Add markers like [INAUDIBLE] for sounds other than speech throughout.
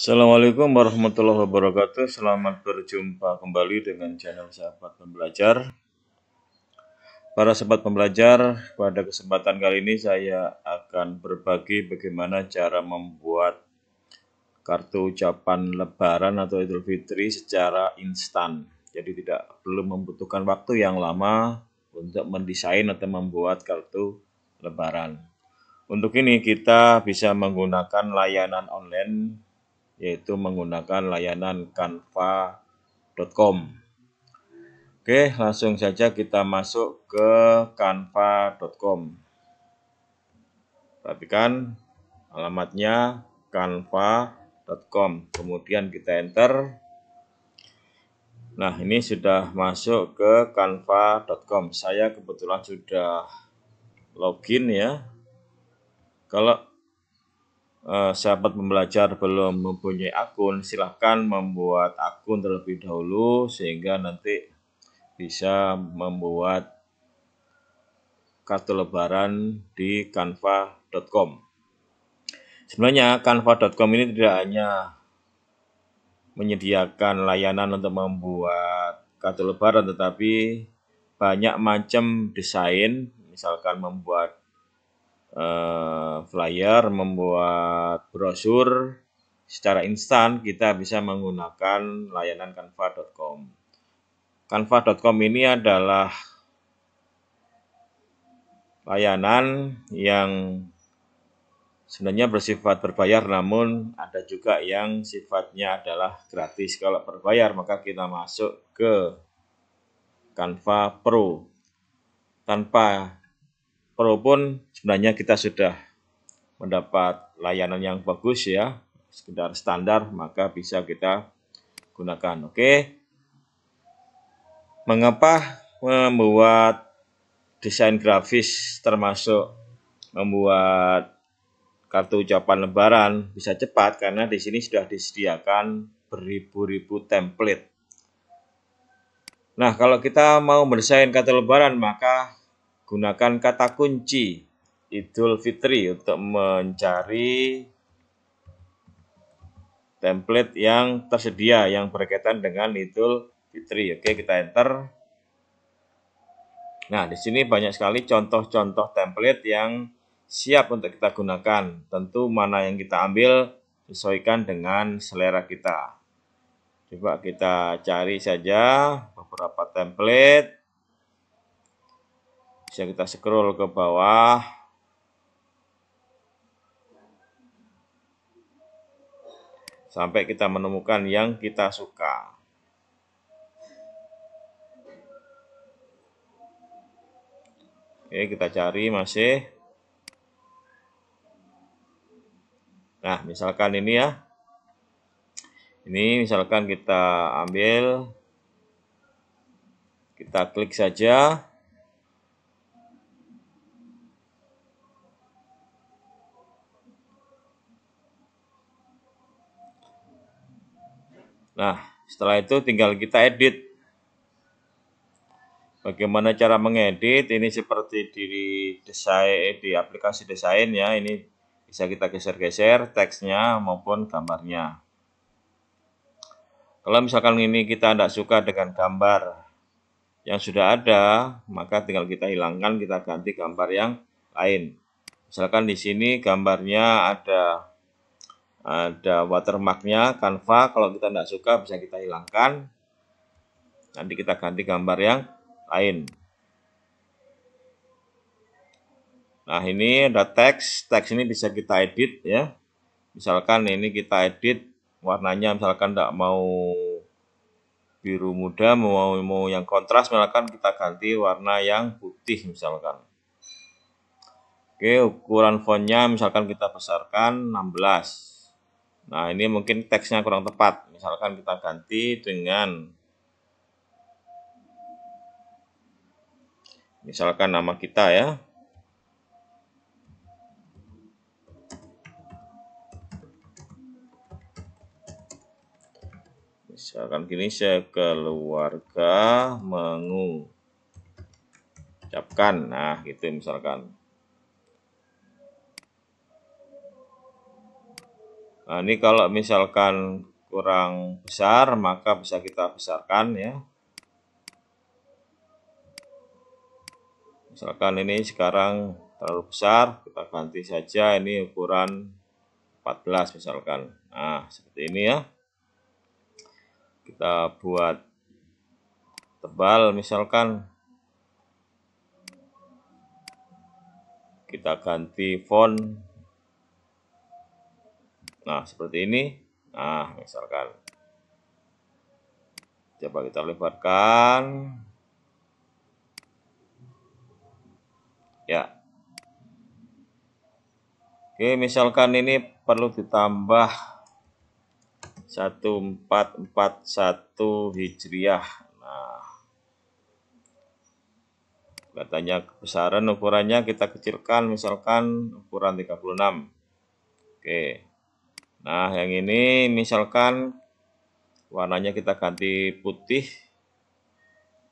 Assalamualaikum warahmatullahi wabarakatuh. Selamat berjumpa kembali dengan channel Sahabat Pembelajar. Para sahabat pembelajar, pada kesempatan kali ini saya akan berbagi bagaimana cara membuat kartu ucapan lebaran atau Idul Fitri secara instan. Jadi tidak perlu membutuhkan waktu yang lama untuk mendesain atau membuat kartu lebaran. Untuk ini kita bisa menggunakan layanan online yaitu menggunakan layanan canva.com. Oke, langsung saja kita masuk ke canva.com. Perhatikan alamatnya canva.com. Kemudian kita enter. Nah, ini sudah masuk ke canva.com. Saya kebetulan sudah login ya. Kalau eh, sahabat pembelajar belum mempunyai akun, silahkan membuat akun terlebih dahulu sehingga nanti bisa membuat kartu lebaran di canva.com. Sebenarnya canva.com ini tidak hanya menyediakan layanan untuk membuat kartu lebaran tetapi banyak macam desain misalkan membuat Eh, flyer, membuat brosur secara instan kita bisa menggunakan layanan canva.com. Canva.com ini adalah layanan yang sebenarnya bersifat berbayar namun ada juga yang sifatnya adalah gratis kalau berbayar maka kita masuk ke Canva Pro tanpa walaupun sebenarnya kita sudah mendapat layanan yang bagus ya, sekedar standar, maka bisa kita gunakan. Oke, mengapa membuat desain grafis termasuk membuat kartu ucapan lebaran bisa cepat karena di sini sudah disediakan beribu-ribu template. Nah, kalau kita mau mendesain kartu lebaran, maka gunakan kata kunci Idul Fitri untuk mencari template yang tersedia yang berkaitan dengan Idul Fitri. Oke, kita enter. Nah, di sini banyak sekali contoh-contoh template yang siap untuk kita gunakan. Tentu mana yang kita ambil sesuaikan dengan selera kita. Coba kita cari saja beberapa template bisa kita scroll ke bawah sampai kita menemukan yang kita suka. Oke, kita cari masih. Nah, misalkan ini ya. Ini misalkan kita ambil, kita klik saja. Nah, setelah itu tinggal kita edit. Bagaimana cara mengedit? Ini seperti di desain eh, di aplikasi desain ya. Ini bisa kita geser-geser teksnya maupun gambarnya. Kalau misalkan ini kita tidak suka dengan gambar yang sudah ada, maka tinggal kita hilangkan, kita ganti gambar yang lain. Misalkan di sini gambarnya ada ada watermarknya kanva. kalau kita tidak suka bisa kita hilangkan nanti kita ganti gambar yang lain nah ini ada teks teks ini bisa kita edit ya misalkan ini kita edit warnanya misalkan tidak mau biru muda mau mau yang kontras misalkan kita ganti warna yang putih misalkan Oke ukuran fontnya misalkan kita besarkan 16 Nah, ini mungkin teksnya kurang tepat. Misalkan kita ganti dengan misalkan nama kita ya. Misalkan gini sekeluarga mengucapkan. Nah, gitu misalkan. Nah, ini kalau misalkan kurang besar maka bisa kita besarkan ya. Misalkan ini sekarang terlalu besar, kita ganti saja ini ukuran 14 misalkan. Nah, seperti ini ya. Kita buat tebal misalkan. Kita ganti font Nah, seperti ini. Nah, misalkan. Coba kita lebarkan. Ya. Oke, misalkan ini perlu ditambah 1441 Hijriah. Nah, katanya kebesaran ukurannya kita kecilkan misalkan ukuran 36. Oke. Nah, yang ini misalkan warnanya kita ganti putih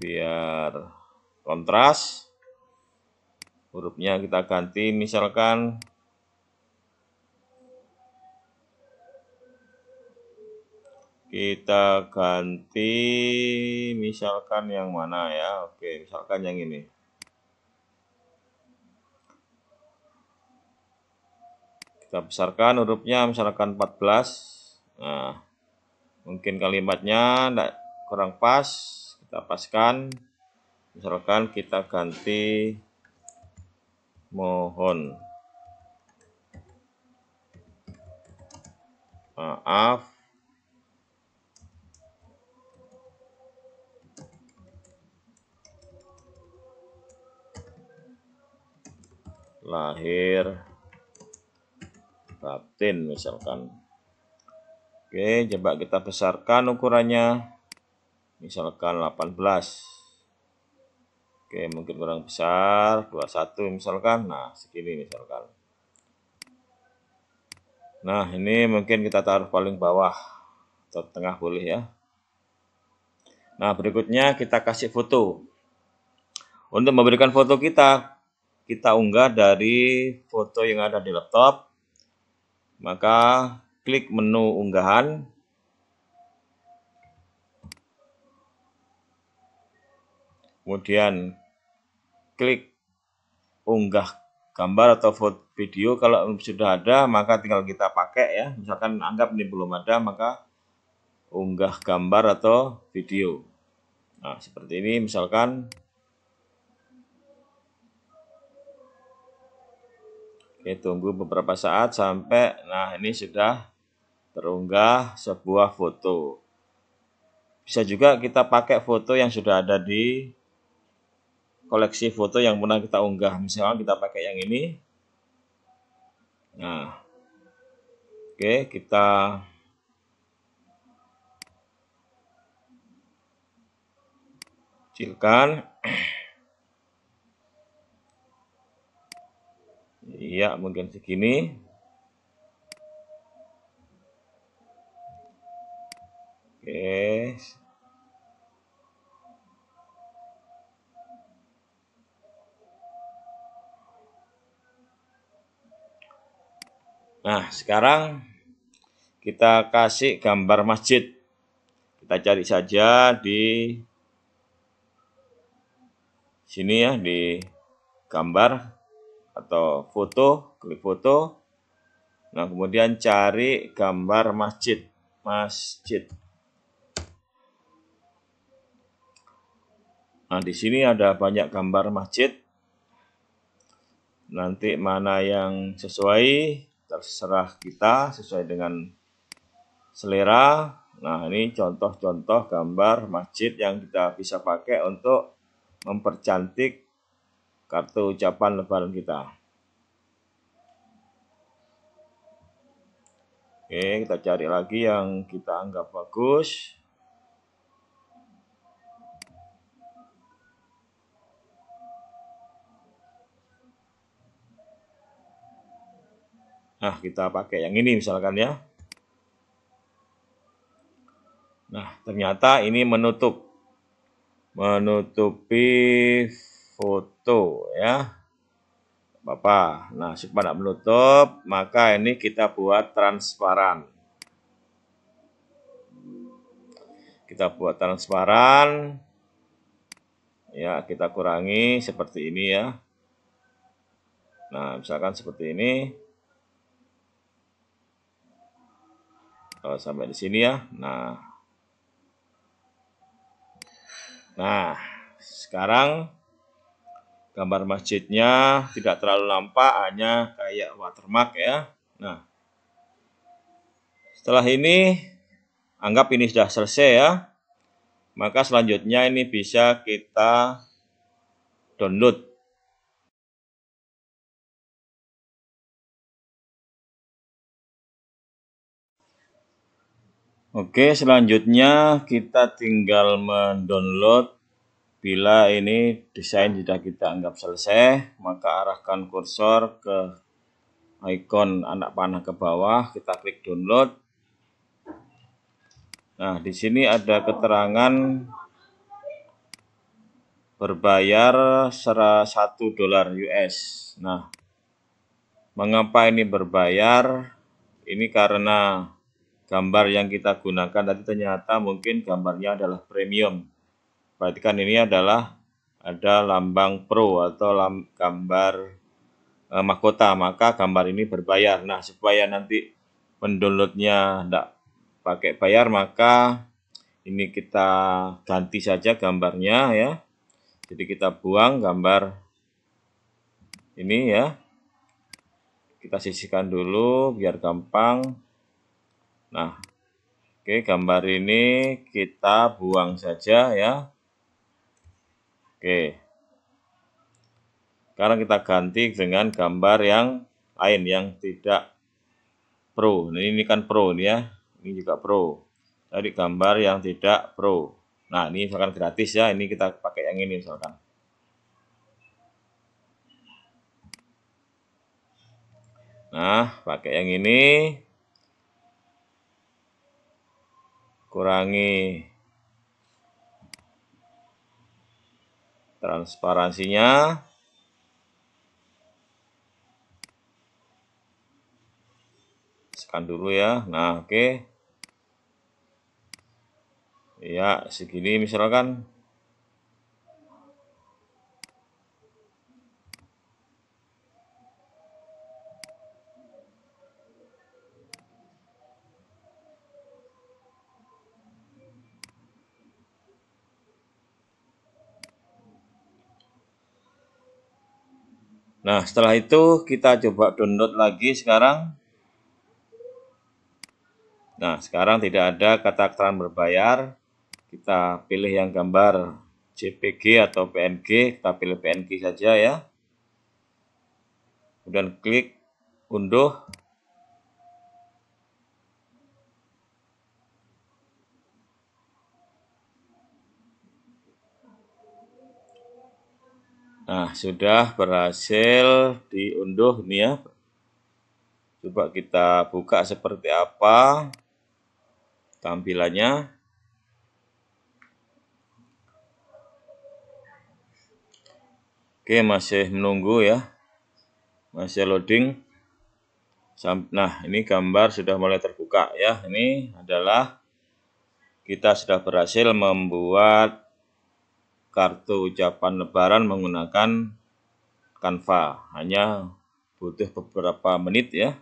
biar kontras. Hurufnya kita ganti misalkan kita ganti misalkan yang mana ya. Oke, misalkan yang ini. Kita besarkan hurufnya misalkan 14. Nah, mungkin kalimatnya tidak kurang pas. Kita paskan. Misalkan kita ganti mohon maaf lahir batin misalkan. Oke, coba kita besarkan ukurannya. Misalkan 18. Oke, mungkin kurang besar, 21 misalkan. Nah, segini misalkan. Nah, ini mungkin kita taruh paling bawah atau tengah boleh ya. Nah, berikutnya kita kasih foto. Untuk memberikan foto kita, kita unggah dari foto yang ada di laptop maka klik menu unggahan. Kemudian klik unggah gambar atau foto video kalau sudah ada maka tinggal kita pakai ya misalkan anggap ini belum ada maka unggah gambar atau video nah seperti ini misalkan Oke, tunggu beberapa saat sampai nah ini sudah terunggah sebuah foto. Bisa juga kita pakai foto yang sudah ada di koleksi foto yang pernah kita unggah. Misalnya kita pakai yang ini. Nah. Oke, kita kecilkan. [CLEARS THROAT] Iya, mungkin segini. Oke. Nah, sekarang kita kasih gambar masjid. Kita cari saja di sini ya, di gambar atau foto, klik foto. Nah, kemudian cari gambar masjid. Masjid. Nah, di sini ada banyak gambar masjid. Nanti mana yang sesuai, terserah kita sesuai dengan selera. Nah, ini contoh-contoh gambar masjid yang kita bisa pakai untuk mempercantik kartu ucapan lebaran kita. Oke, kita cari lagi yang kita anggap bagus. Nah, kita pakai yang ini misalkan ya. Nah, ternyata ini menutup menutupi foto itu ya. Bapak. Nah, supaya tidak menutup, maka ini kita buat transparan. Kita buat transparan. Ya, kita kurangi seperti ini ya. Nah, misalkan seperti ini. Kalau sampai di sini ya. Nah. Nah, sekarang gambar masjidnya tidak terlalu nampak, hanya kayak watermark ya. Nah, setelah ini, anggap ini sudah selesai ya. Maka selanjutnya ini bisa kita download. Oke, selanjutnya kita tinggal mendownload Bila ini desain sudah kita anggap selesai, maka arahkan kursor ke icon anak panah ke bawah, kita klik download. Nah, di sini ada keterangan berbayar 1 dolar US. Nah, mengapa ini berbayar? Ini karena gambar yang kita gunakan tadi ternyata mungkin gambarnya adalah premium Perhatikan ini adalah ada lambang pro atau lamb gambar e, mahkota, maka gambar ini berbayar. Nah, supaya nanti mendownloadnya tidak pakai bayar, maka ini kita ganti saja gambarnya ya. Jadi kita buang gambar ini ya. Kita sisihkan dulu biar gampang. Nah, oke gambar ini kita buang saja ya Oke. Sekarang kita ganti dengan gambar yang lain yang tidak pro. Nah, ini kan pro ini ya. Ini juga pro. Tadi gambar yang tidak pro. Nah, ini misalkan gratis ya. Ini kita pakai yang ini misalkan. Nah, pakai yang ini. Kurangi transparansinya scan dulu ya. Nah, oke. Okay. Ya, segini misalkan Nah, setelah itu kita coba download lagi sekarang. Nah, sekarang tidak ada kata keterangan berbayar. Kita pilih yang gambar JPG atau PNG. Kita pilih PNG saja ya. Kemudian klik unduh. Nah, sudah berhasil diunduh nih ya. Coba kita buka seperti apa tampilannya. Oke, masih menunggu ya. Masih loading. Nah, ini gambar sudah mulai terbuka ya. Ini adalah kita sudah berhasil membuat kartu ucapan lebaran menggunakan Canva. Hanya butuh beberapa menit ya.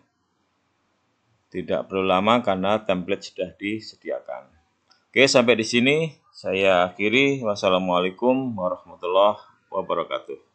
Tidak perlu lama karena template sudah disediakan. Oke, sampai di sini saya akhiri. Wassalamualaikum warahmatullahi wabarakatuh.